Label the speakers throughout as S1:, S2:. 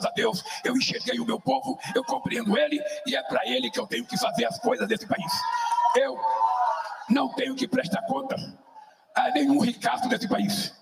S1: graças a Deus, eu enxerguei o meu povo, eu compreendo ele e é para ele que eu tenho que fazer as coisas desse país. Eu não tenho que prestar conta a nenhum
S2: ricaço desse país.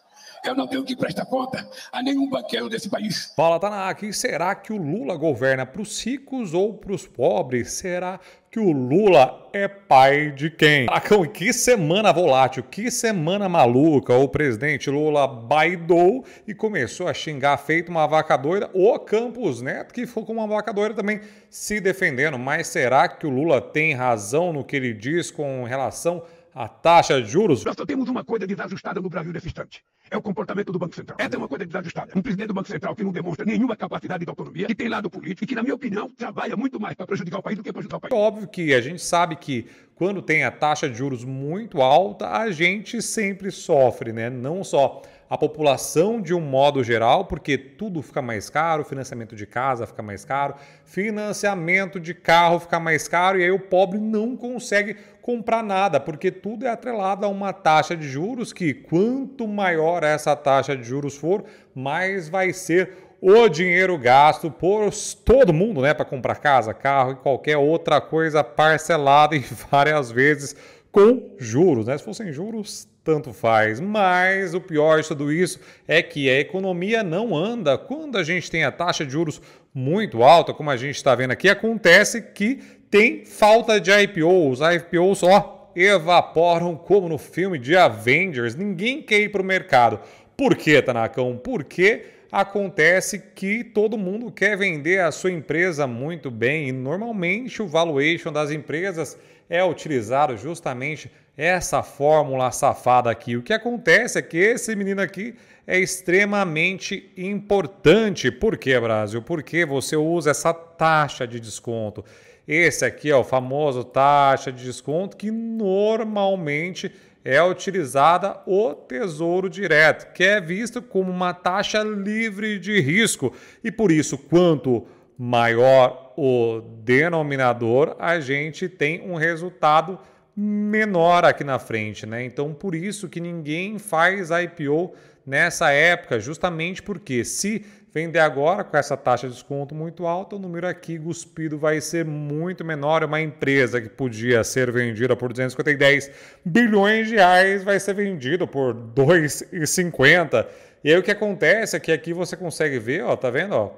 S2: Eu não tenho que prestar conta a nenhum banqueiro desse país. Paula Tanaki, será que o Lula governa para os ricos ou para os pobres? Será que o Lula é pai de quem? Maracão, que semana volátil, que semana maluca. O presidente Lula baidou e começou a xingar feito uma vaca doida. O Campos Neto, que ficou uma vaca doida também, se defendendo. Mas será que o Lula tem razão no que ele diz com relação a taxa de juros. Nós só temos
S1: uma coisa desajustada no Brasil nesse instante. É o comportamento do Banco Central. Essa é uma coisa desajustada. Um presidente do Banco Central que não demonstra nenhuma
S2: capacidade de autonomia, que tem lado político e que, na minha opinião, trabalha muito mais para prejudicar o país do que para ajudar o país. É óbvio que a gente sabe que quando tem a taxa de juros muito alta, a gente sempre sofre, né? Não só a população de um modo geral, porque tudo fica mais caro, financiamento de casa fica mais caro, financiamento de carro fica mais caro e aí o pobre não consegue comprar nada, porque tudo é atrelado a uma taxa de juros que quanto maior essa taxa de juros for, mais vai ser o dinheiro gasto por todo mundo, né, para comprar casa, carro e qualquer outra coisa parcelada em várias vezes com juros, né? Se fossem juros, tanto faz. Mas o pior de tudo isso é que a economia não anda. Quando a gente tem a taxa de juros muito alta, como a gente está vendo aqui, acontece que tem falta de IPOs. IPOs, ó, evaporam como no filme de Avengers. Ninguém quer ir para o mercado. Por que, Tanakão? Porque acontece que todo mundo quer vender a sua empresa muito bem e normalmente o valuation das empresas é utilizado justamente essa fórmula safada aqui. O que acontece é que esse menino aqui é extremamente importante. Por que, Brasil? Porque você usa essa taxa de desconto. Esse aqui é o famoso taxa de desconto que normalmente é utilizada o Tesouro Direto, que é visto como uma taxa livre de risco. E por isso, quanto maior o denominador, a gente tem um resultado menor aqui na frente, né? Então, por isso que ninguém faz IPO nessa época, justamente porque se Vender agora com essa taxa de desconto muito alta, o número aqui cuspido vai ser muito menor. É uma empresa que podia ser vendida por 250 bilhões de reais vai ser vendida por 2,50. E aí o que acontece é que aqui você consegue ver, ó, tá vendo, ó,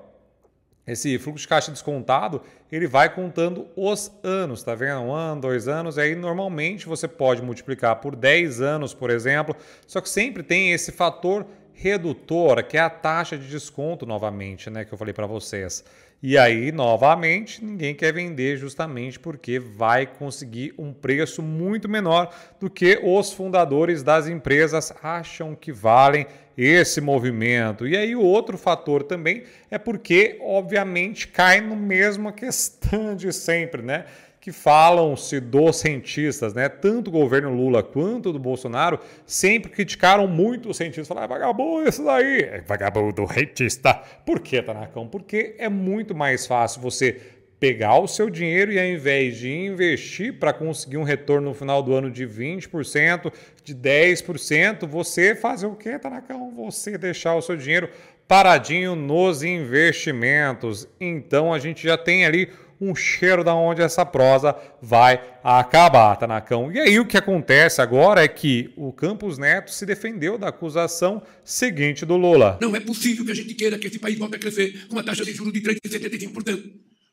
S2: esse fluxo de caixa descontado, ele vai contando os anos, tá vendo? Um ano, dois anos, e aí normalmente você pode multiplicar por 10 anos, por exemplo, só que sempre tem esse fator redutor, que é a taxa de desconto novamente, né, que eu falei para vocês. E aí, novamente, ninguém quer vender justamente porque vai conseguir um preço muito menor do que os fundadores das empresas acham que valem esse movimento. E aí o outro fator também é porque, obviamente, cai no mesmo questão de sempre, né? que falam-se dos cientistas, né? Tanto o governo Lula quanto do Bolsonaro sempre criticaram muito os cientistas. Falaram, ah, vagabundo isso daí, é vagabundo retista. Por que, Tanacão? Porque é muito mais fácil você pegar o seu dinheiro e ao invés de investir para conseguir um retorno no final do ano de 20%, de 10%, você fazer o quê, Tanacão? Você deixar o seu dinheiro paradinho nos investimentos. Então a gente já tem ali um cheiro da onde essa prosa vai acabar, Tanacão. E aí o que acontece agora é que o Campos Neto se defendeu da acusação seguinte do Lula.
S1: Não é possível que a gente queira que esse país volte a crescer com uma taxa de juros de 3,75%.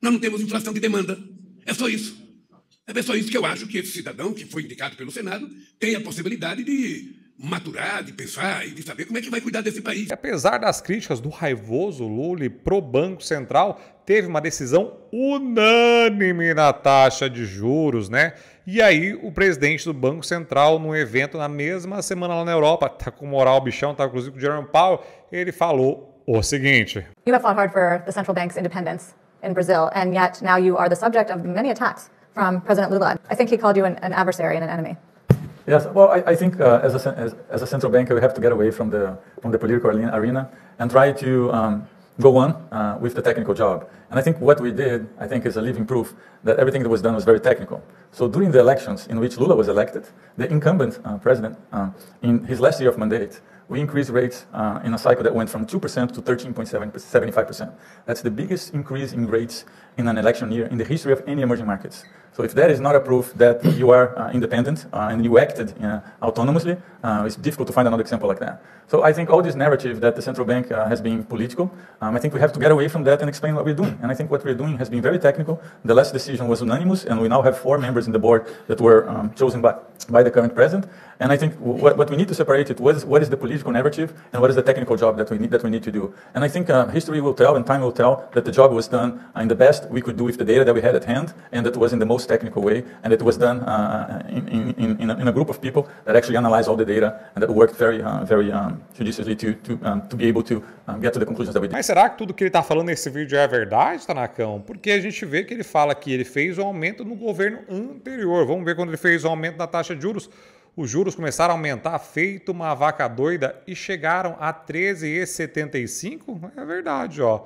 S1: Nós não temos inflação de demanda. É só isso. É só isso que eu acho que esse cidadão que foi indicado pelo Senado tem a possibilidade de maturar, de
S2: pensar e de saber como é que vai cuidar desse país. E apesar das críticas do raivoso Lula pro Banco Central, teve uma decisão unânime na taxa de juros, né? E aí o presidente do Banco Central, num evento na mesma semana lá na Europa, tá com moral bichão, tá inclusive com o Jerome Powell, ele falou o seguinte:
S3: You have fought hard for the central bank's independence. in Brazil, and yet now you are the subject of many attacks from President Lula. I think he called you an, an adversary and an enemy. Yes, well, I, I think uh, as, a, as, as, a central banker, we have to get away from the, from the political arena and try to um, go on uh, with the technical job. And I think what we did, I think, is a living proof that everything that was done was very technical. So during the elections in which Lula was elected, the incumbent uh, president, uh, in his last year of mandate, we increased rates uh, in a cycle that went from 2% to 13.75%. That's the biggest increase in rates in an election year in the history of any emerging markets. So if that is not a proof that you are uh, independent uh, and you acted uh, autonomously, uh, it's difficult to find another example like that. So I think all this narrative that the central bank uh, has been political, um, I think we have to get away from that and explain what we're doing. And I think what we're doing has been very technical. The last decision was unanimous, and we now have four members in the board that were um, chosen by, by the current president. And I think what, what we need to separate it was what is the political narrative and what is the technical job that we need, that we need to do. And I think history will tell and time will tell that the job was done in the best we could do with the data that we had at hand and that was in the most most technical way, and it was done uh, uh in, in, in, a, in, a, group of people that actually analyzed all the data and that worked very, uh, very um, judiciously to, to, um, to be able to um, get to the conclusions that we did. Mas
S2: será que tudo que ele está falando nesse vídeo é verdade, Tanakão? Porque a gente vê que ele fala que ele fez um aumento no governo anterior. Vamos ver quando ele fez o um aumento na taxa de juros os juros começaram a aumentar feito uma vaca doida e chegaram a 13,75? É verdade, ó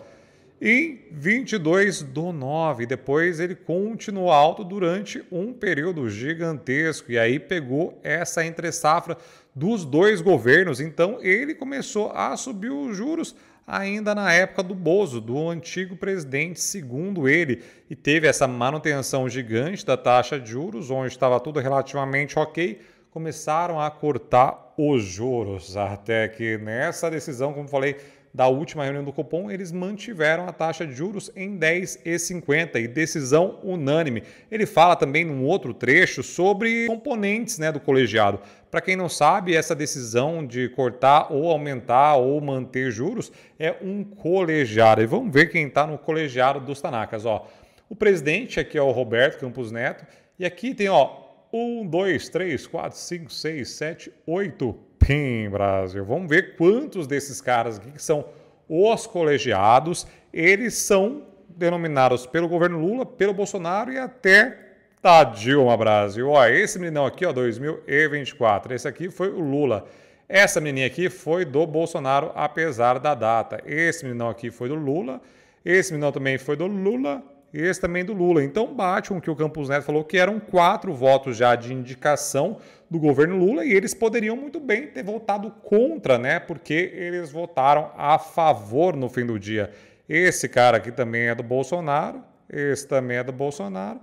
S2: em 22 do 9. Depois ele continuou alto durante um período gigantesco e aí pegou essa entre safra dos dois governos. Então ele começou a subir os juros ainda na época do Bozo, do antigo presidente, segundo ele, e teve essa manutenção gigante da taxa de juros, onde estava tudo relativamente ok, começaram a cortar os juros, até que nessa decisão, como falei, da última reunião do Copom, eles mantiveram a taxa de juros em 10,50 e decisão unânime. Ele fala também num outro trecho sobre componentes né, do colegiado. Para quem não sabe, essa decisão de cortar ou aumentar ou manter juros é um colegiado. E vamos ver quem está no colegiado dos Tanacas. Ó. O presidente aqui é o Roberto Campos Neto. E aqui tem ó, 1, 2, 3, 4, 5, 6, 7, 8 Sim, Brasil. Vamos ver quantos desses caras aqui que são os colegiados, eles são denominados pelo governo Lula, pelo Bolsonaro e até da Dilma Brasil. Ó, esse meninão aqui, ó, 2024. Esse aqui foi o Lula. Essa menininha aqui foi do Bolsonaro, apesar da data. Esse meninão aqui foi do Lula. Esse meninão também foi do Lula e esse também do Lula. Então bate com o que o Campos Neto falou, que eram quatro votos já de indicação do governo Lula e eles poderiam muito bem ter votado contra, né? Porque eles votaram a favor no fim do dia. Esse cara aqui também é do Bolsonaro, esse também é do Bolsonaro,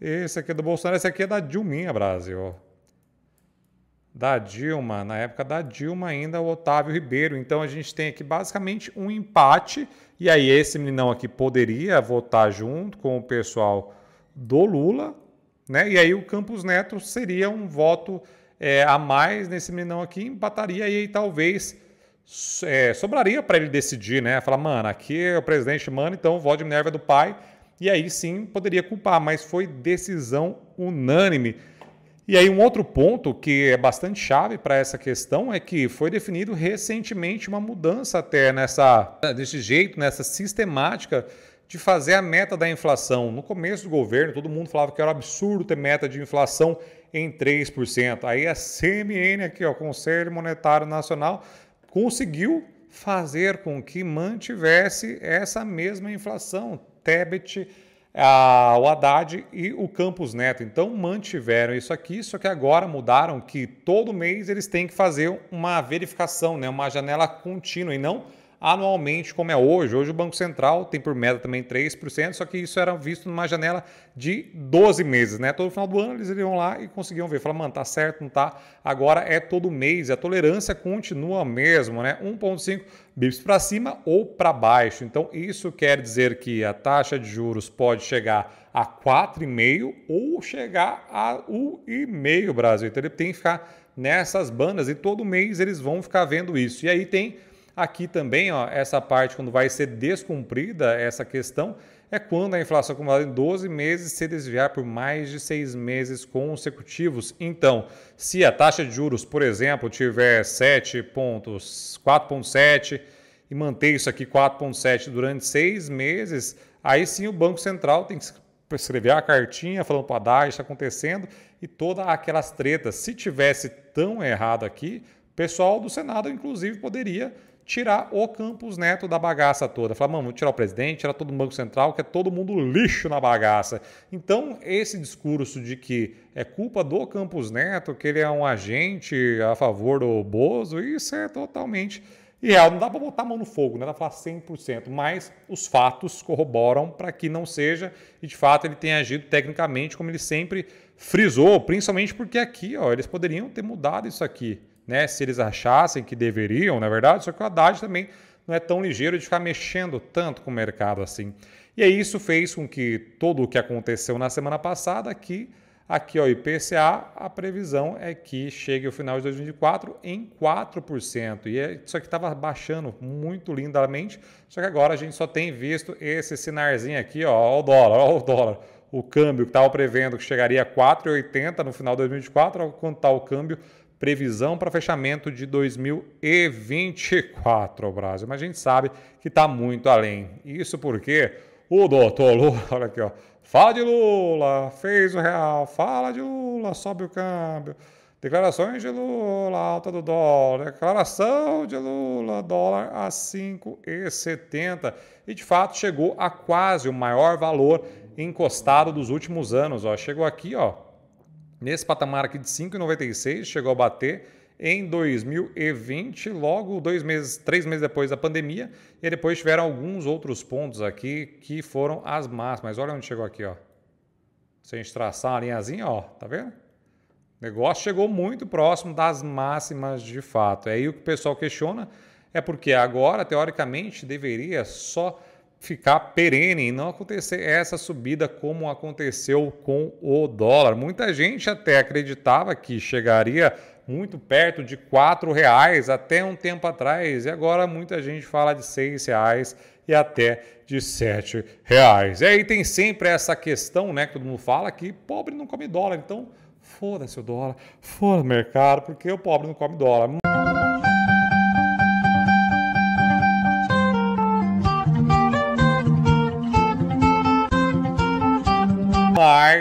S2: esse aqui é do Bolsonaro, esse aqui é da Dilminha Brasil da Dilma, na época da Dilma ainda o Otávio Ribeiro. Então a gente tem aqui basicamente um empate. E aí esse meninão aqui poderia votar junto com o pessoal do Lula, né? E aí o Campos Neto seria um voto é, a mais nesse meninão aqui, empataria e aí talvez é, sobraria para ele decidir, né? Falar, mano, aqui é o presidente mano, então o voto de Minerva é do pai. E aí sim poderia culpar, mas foi decisão unânime. E aí, um outro ponto que é bastante chave para essa questão é que foi definido recentemente uma mudança até nessa, desse jeito, nessa sistemática de fazer a meta da inflação. No começo do governo, todo mundo falava que era um absurdo ter meta de inflação em 3%. Aí a CMN, aqui, o Conselho Monetário Nacional, conseguiu fazer com que mantivesse essa mesma inflação, Tebet a, o Haddad e o Campos Neto. Então mantiveram isso aqui, só que agora mudaram que todo mês eles têm que fazer uma verificação, né, uma janela contínua e não anualmente como é hoje. Hoje o Banco Central tem por meta também 3%, só que isso era visto numa janela de 12 meses, né? Todo final do ano eles iam lá e conseguiam ver, falar, mano, tá certo, não tá. Agora é todo mês, a tolerância continua mesmo, né? 1.5 bips para cima ou para baixo. Então, isso quer dizer que a taxa de juros pode chegar a 4,5 ou chegar a 1,5 Brasil. Então, ele tem que ficar nessas bandas e todo mês eles vão ficar vendo isso. E aí tem aqui também ó, essa parte quando vai ser descumprida essa questão é quando a inflação acumulada em 12 meses se desviar por mais de seis meses consecutivos. Então, se a taxa de juros, por exemplo, tiver 7,4,7 e manter isso aqui 4,7 durante seis meses, aí sim o Banco Central tem que escrever a cartinha falando para dar, está acontecendo, e todas aquelas tretas. Se tivesse tão errado aqui, o pessoal do Senado, inclusive, poderia tirar o Campos Neto da bagaça toda. Falar, mano, vou tirar o presidente, tirar todo o Banco Central, que é todo mundo lixo na bagaça. Então, esse discurso de que é culpa do Campos Neto, que ele é um agente a favor do Bozo, isso é totalmente irreal. Não dá para botar a mão no fogo, não né? dá para falar 100%, mas os fatos corroboram para que não seja e, de fato, ele tem agido tecnicamente como ele sempre frisou, principalmente porque aqui, ó, eles poderiam ter mudado isso aqui né? Se eles achassem que deveriam, na é verdade, só que o Haddad também não é tão ligeiro de ficar mexendo tanto com o mercado assim. E aí isso fez com que todo o que aconteceu na semana passada aqui, aqui ó, IPCA, a previsão é que chegue o final de 2024 em 4%. E é, isso aqui estava baixando muito lindamente, só que agora a gente só tem visto esse sinarzinho aqui, ó, ó o dólar, ó o dólar. O câmbio que estava prevendo que chegaria a 4,80 no final de 2024, quanto está o câmbio previsão para fechamento de 2024, Brasil. Mas a gente sabe que está muito além. Isso porque o doutor Lula, olha aqui, ó, fala de Lula, fez o real, fala de Lula, sobe o câmbio. Declarações de Lula, alta do dólar. Declaração de Lula, dólar a 5,70. E de fato chegou a quase o maior valor encostado dos últimos anos. Ó. Chegou aqui, ó, nesse patamar aqui de 5,96, chegou a bater em 2020, logo dois meses, três meses depois da pandemia, e depois tiveram alguns outros pontos aqui que foram as máximas. Olha onde chegou aqui, ó. Se a gente traçar uma linhazinha, ó, tá vendo? O negócio chegou muito próximo das máximas de fato. É aí o que o pessoal questiona, é porque agora, teoricamente, deveria só ficar perene e não acontecer essa subida como aconteceu com o dólar. Muita gente até acreditava que chegaria muito perto de R$ reais até um tempo atrás e agora muita gente fala de R$ reais e até de R$ reais. E aí tem sempre essa questão, né, que todo mundo fala que pobre não come dólar, então foda-se o dólar, foda o mercado, porque o pobre não come dólar.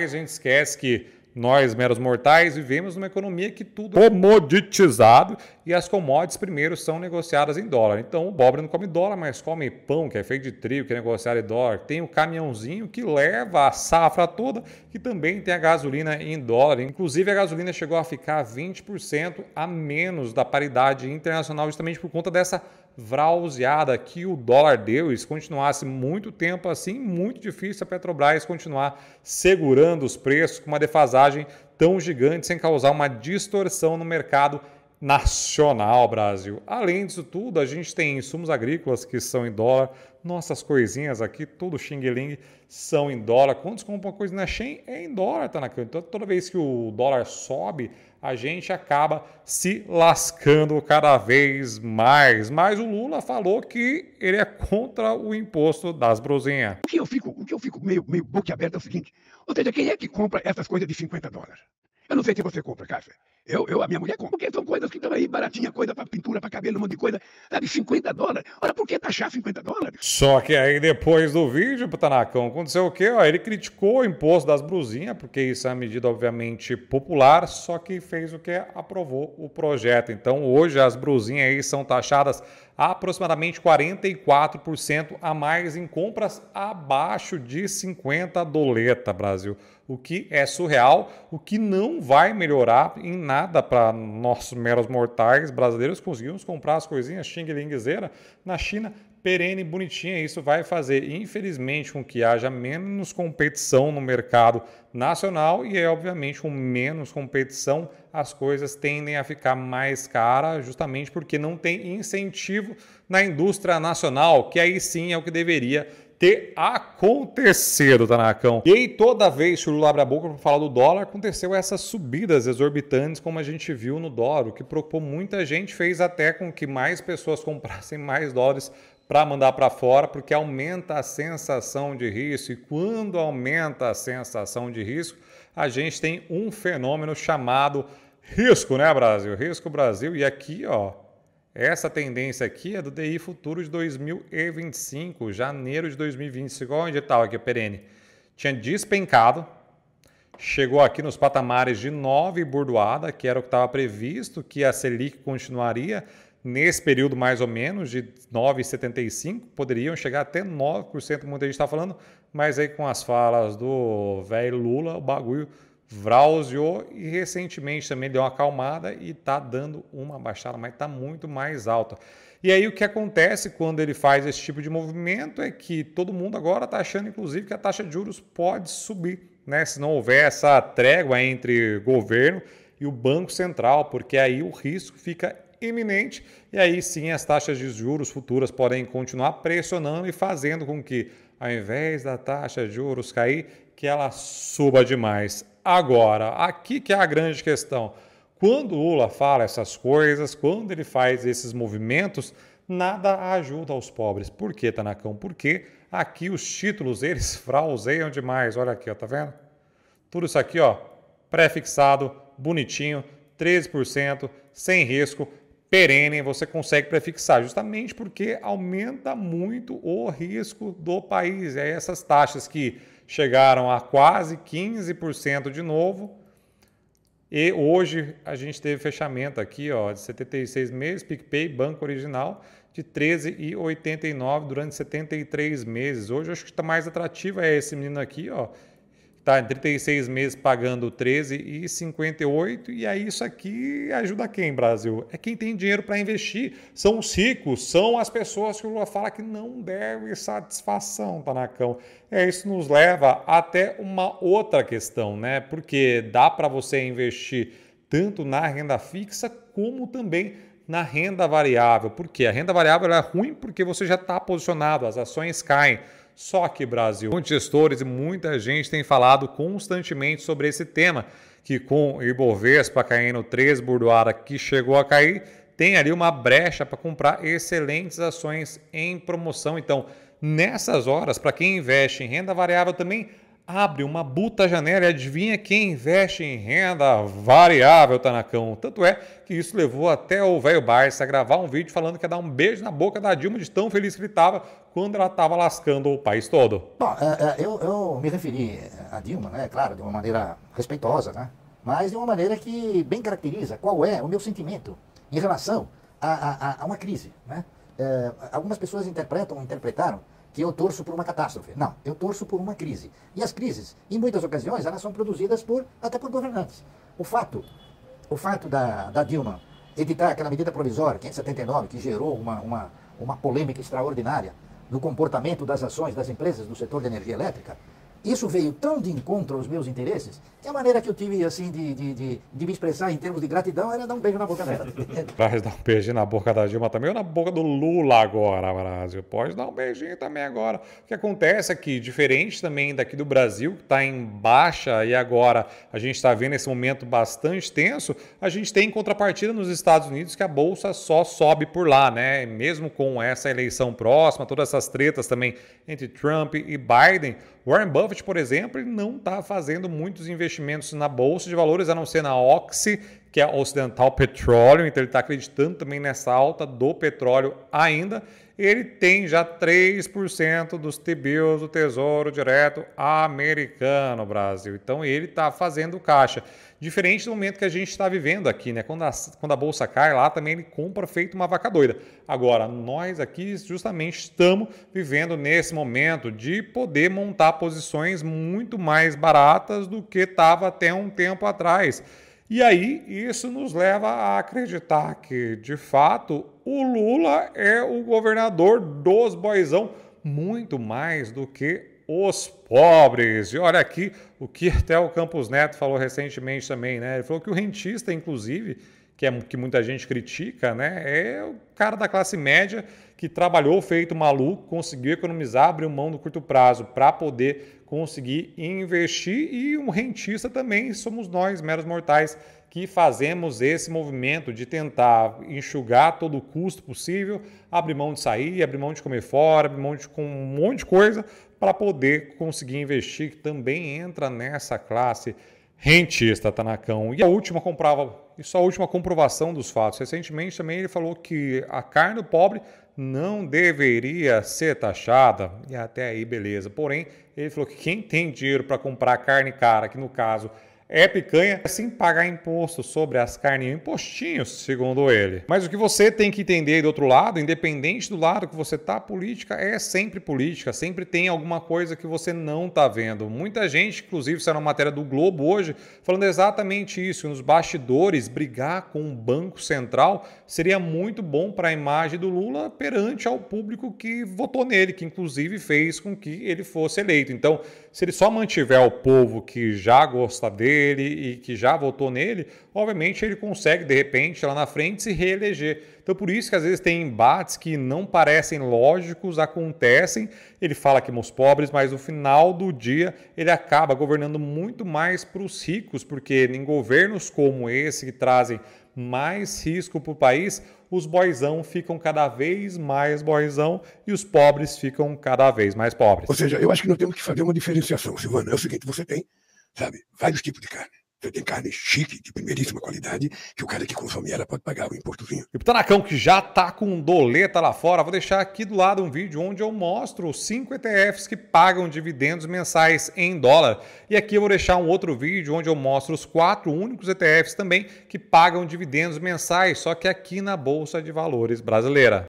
S2: a gente esquece que nós, meros mortais, vivemos numa economia que tudo é comoditizado e as commodities primeiro são negociadas em dólar. Então o pobre não come dólar, mas come pão, que é feito de trigo, que é negociado em dólar. Tem o caminhãozinho que leva a safra toda, que também tem a gasolina em dólar. Inclusive a gasolina chegou a ficar 20% a menos da paridade internacional, justamente por conta dessa vrauseada que o dólar deu e se continuasse muito tempo assim, muito difícil a Petrobras continuar segurando os preços com uma defasagem tão gigante sem causar uma distorção no mercado nacional, Brasil. Além disso tudo, a gente tem insumos agrícolas que são em dólar. Nossas coisinhas aqui, tudo xing-ling, são em dólar. Quando você compra uma coisa na Shen, é em dólar, tá na câmera. Então, toda vez que o dólar sobe, a gente acaba se lascando cada vez mais. Mas o Lula falou que ele é contra o imposto das brosinhas. O
S1: que eu fico, o que eu fico meio, meio boquiaberto é o seguinte. Ou seja, quem é que compra essas coisas de 50 dólares? Eu não sei se você compra, Cássio. Eu, eu, a minha mulher, porque são coisas que estão aí baratinha, coisa para pintura, para cabelo, um monte de coisa, sabe? Tá 50 dólares. Olha, por que taxar 50 dólares?
S2: Só que aí depois do vídeo, Tanacão, aconteceu o quê? Ó, ele criticou o imposto das brusinhas, porque isso é uma medida, obviamente, popular, só que fez o que? Aprovou o projeto. Então hoje as brusinhas aí são taxadas aproximadamente 44% a mais em compras abaixo de 50 doleta, Brasil. O que é surreal, o que não vai melhorar em nada para nossos meros mortais brasileiros conseguimos comprar as coisinhas xing Zera na China perene, bonitinha. Isso vai fazer, infelizmente, com que haja menos competição no mercado nacional e é obviamente com menos competição as coisas tendem a ficar mais caras, justamente porque não tem incentivo na indústria nacional, que aí sim é o que deveria ter acontecido, Tanacão. E aí, toda vez que o Lula abre a boca para falar do dólar, aconteceu essas subidas exorbitantes, como a gente viu no dólar, o que preocupou muita gente, fez até com que mais pessoas comprassem mais dólares para mandar para fora, porque aumenta a sensação de risco. E quando aumenta a sensação de risco, a gente tem um fenômeno chamado risco, né, Brasil? Risco Brasil. E aqui, ó, essa tendência aqui é do DI Futuro de 2025, janeiro de 2025. Olha onde estava tá, aqui, perene. Tinha despencado, chegou aqui nos patamares de 9 burdoada, que era o que estava previsto, que a Selic continuaria nesse período mais ou menos de 9,75, poderiam chegar até 9%, como muita gente está falando, mas aí com as falas do velho Lula, o bagulho vrauseou e recentemente também deu uma acalmada e está dando uma baixada, mas está muito mais alta. E aí o que acontece quando ele faz esse tipo de movimento é que todo mundo agora está achando, inclusive, que a taxa de juros pode subir, né? Se não houver essa trégua entre governo e o Banco Central, porque aí o risco fica iminente, e aí sim as taxas de juros futuras podem continuar pressionando e fazendo com que, ao invés da taxa de juros cair, que ela suba demais. Agora, aqui que é a grande questão. Quando o Lula fala essas coisas, quando ele faz esses movimentos, nada ajuda aos pobres. Por quê, Tanacão? Porque aqui os títulos eles frauseiam demais. Olha aqui, ó, tá vendo? Tudo isso aqui, ó, prefixado, bonitinho, 13%, sem risco perene você consegue prefixar, justamente porque aumenta muito o risco do país. É essas taxas que chegaram a quase 15% de novo. E hoje a gente teve fechamento aqui ó, de 76 meses, PicPay, Banco Original, de 13,89 durante 73 meses. Hoje acho que está mais atrativo é esse menino aqui, ó, Tá em 36 meses pagando 13,58 e aí isso aqui ajuda quem, Brasil? É quem tem dinheiro para investir. São os ricos, são as pessoas que o Lula fala que não devem satisfação, Tanacão. É, isso nos leva até uma outra questão, né? Porque dá para você investir tanto na renda fixa como também na renda variável. Por quê? A renda variável é ruim porque você já está posicionado, as ações caem. Só que Brasil, muitos gestores e muita gente tem falado constantemente sobre esse tema, que com Ibovespa caindo 3 burdoada que chegou a cair, tem ali uma brecha para comprar excelentes ações em promoção. Então, nessas horas, para quem investe em renda variável também abre uma buta janela e adivinha quem investe em renda variável, Tanacão. Tanto é que isso levou até o velho Barça a gravar um vídeo falando que ia dar um beijo na boca da Dilma de tão feliz que ele estava quando ela estava lascando o país todo.
S3: Bom, é, é, eu, eu, me referi a Dilma, né, claro, de uma maneira respeitosa, né, mas de uma maneira que bem caracteriza qual é o meu sentimento em relação a, a, a uma crise. Né? É, algumas pessoas interpretam, interpretaram que eu torço por uma catástrofe. Não, eu torço por uma crise. E as crises, em muitas ocasiões, elas são produzidas por, até por governantes. O fato, o fato da, da Dilma editar aquela medida provisória, 579 é que gerou uma, uma, uma polêmica extraordinária, no comportamento das ações das empresas do setor de energia elétrica? isso veio tão de encontro aos meus interesses que a maneira que eu tive assim de, de, de, de me expressar em termos de gratidão era dar um beijo na boca dela.
S2: Vai dar um beijinho na boca da Dilma também ou na boca do Lula agora, Brasil? Pode dar um beijinho também agora. O que acontece aqui, é diferente também daqui do Brasil, que está em baixa e agora a gente está vendo esse momento bastante tenso, a gente tem em contrapartida nos Estados Unidos que a Bolsa só sobe por lá, né? Mesmo com essa eleição próxima, todas essas tretas também entre Trump e Biden, Warren Buffett Buffett, por exemplo, ele não está fazendo muitos investimentos na bolsa de valores, a não ser na Oxy, que é a Occidental Petroleum, então ele está acreditando também nessa alta do petróleo ainda ele tem já 3% dos t do Tesouro Direto Americano, Brasil. Então ele está fazendo caixa. Diferente do momento que a gente está vivendo aqui, né? Quando a, quando a bolsa cai lá, também ele compra feito uma vaca doida. Agora, nós aqui justamente estamos vivendo nesse momento de poder montar posições muito mais baratas do que estava até um tempo atrás. E aí isso nos leva a acreditar que, de fato, o Lula é o governador dos boizão muito mais do que os pobres. E olha aqui o que até o Campos Neto falou recentemente também, né? Ele falou que o rentista, inclusive, que é que muita gente critica, né, é o cara da classe média que trabalhou feito maluco, conseguiu economizar, abriu mão do curto prazo para poder conseguir investir e um rentista também somos nós, meros mortais, que fazemos esse movimento de tentar enxugar todo o custo possível, abrir mão de sair, abrir mão de comer fora, abrir mão de com um monte de coisa para poder conseguir investir, que também entra nessa classe rentista, Tanacão. E a última comprava, isso a última comprovação dos fatos. Recentemente também ele falou que a carne do pobre não deveria ser taxada, e até aí beleza. Porém, ele falou que quem tem dinheiro para comprar carne cara, que no caso é picanha sem pagar imposto sobre as carnes e impostinhos, segundo ele. Mas o que você tem que entender do outro lado, independente do lado que você tá, política é sempre política, sempre tem alguma coisa que você não tá vendo. Muita gente, inclusive, saiu na matéria do Globo hoje, falando exatamente isso, nos bastidores, brigar com o Banco Central seria muito bom para a imagem do Lula perante ao público que votou nele, que inclusive fez com que ele fosse eleito. Então, se ele só mantiver o povo que já gosta dele, dele e que já votou nele, obviamente ele consegue, de repente, lá na frente, se reeleger. Então, por isso que às vezes tem embates que não parecem lógicos, acontecem. Ele fala que os pobres, mas no final do dia ele acaba governando muito mais para os ricos, porque em governos como esse, que trazem mais risco para o país, os boizão ficam cada vez mais boizão e os pobres ficam cada vez mais pobres. Ou seja, eu acho que
S1: nós temos que fazer uma diferenciação, Silvana. É o seguinte, você tem sabe? Vários tipos de carne. Você tem carne chique, de primeiríssima qualidade, que o cara que consome ela
S2: pode pagar o impostozinho. E o que já tá com doleta lá fora, vou deixar aqui do lado um vídeo onde eu mostro os 5 ETFs que pagam dividendos mensais em dólar. E aqui eu vou deixar um outro vídeo onde eu mostro os quatro únicos ETFs também que pagam dividendos mensais, só que aqui na Bolsa de Valores brasileira.